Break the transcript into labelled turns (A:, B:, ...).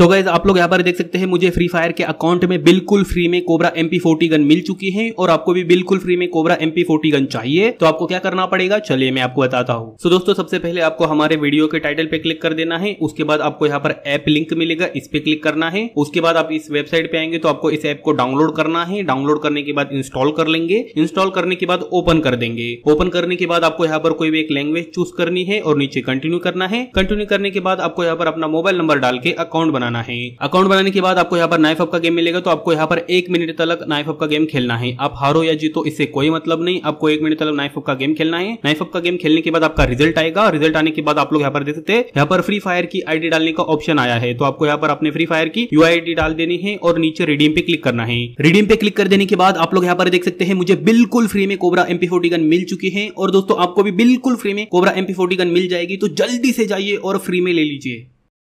A: so guys आप लोग यहाँ पर देख सकते हैं मुझे फ्री फायर के अकाउंट में बिल्कुल फ्री में कोबरा एम फोर्टी गन मिल चुकी है और आपको भी बिल्कुल फ्री में कोबरा एम फोर्टी गन चाहिए तो आपको क्या करना पड़ेगा चलिए मैं आपको बताता हूँ सो so दोस्तों सबसे पहले आपको हमारे वीडियो के टाइटल पे क्लिक कर देना है उसके बाद आपको यहाँ पर ऐप लिंक मिलेगा इस पे क्लिक करना है उसके बाद आप इस वेबसाइट पे आएंगे तो आपको इस ऐप को डाउनलोड करना है डाउनलोड करने के बाद इंस्टॉल कर लेंगे इंस्टॉल करने के बाद ओपन कर देंगे ओपन करने के बाद आपको यहाँ पर कोई भी एक लैंग्वेज चूज करनी है और नीचे कंटिन्यू करना है कंटिन्यू करने के बाद आपको यहाँ पर अपना मोबाइल नंबर डाल के अकाउंट बनाना बनाना है अकाउंट बनाने के बाद आपको यहाँ पर नाइफ अप का गेम मिलेगा तो आपको यहाँ पर एक मिनट तक नाइफ अप का गेम खेलना है आप हारो या जीतो इससे कोई मतलब नहीं आपको एक मिनट तक नाइफ अप का गेम खेलना है नाइफ अप का गेम खेलने के बाद आपका रिजल्ट आएगा रिजल्ट आने के बाद आप लोग यहाँ पर देखते हैं यहाँ पर फ्री फायर की आईडी डालने का ऑप्शन आया है तो आपको यहाँ पर अपने फ्री फायर की यू डाल देनी है और नीचे रिडीम पे क्लिक करना है रिडीम पे क्लिक कर देने के बाद आप लोग यहाँ पर देख सकते हैं मुझे बिल्कुल फ्री में कोबरा एमपी फोर्टी गन मिल चुकी है और दोस्तों आपको भी बिल्कुल फ्री में कोबरा एमपी फोर्टी गन मिल जाएगी तो जल्दी से जाइए और फ्री में ले लीजिए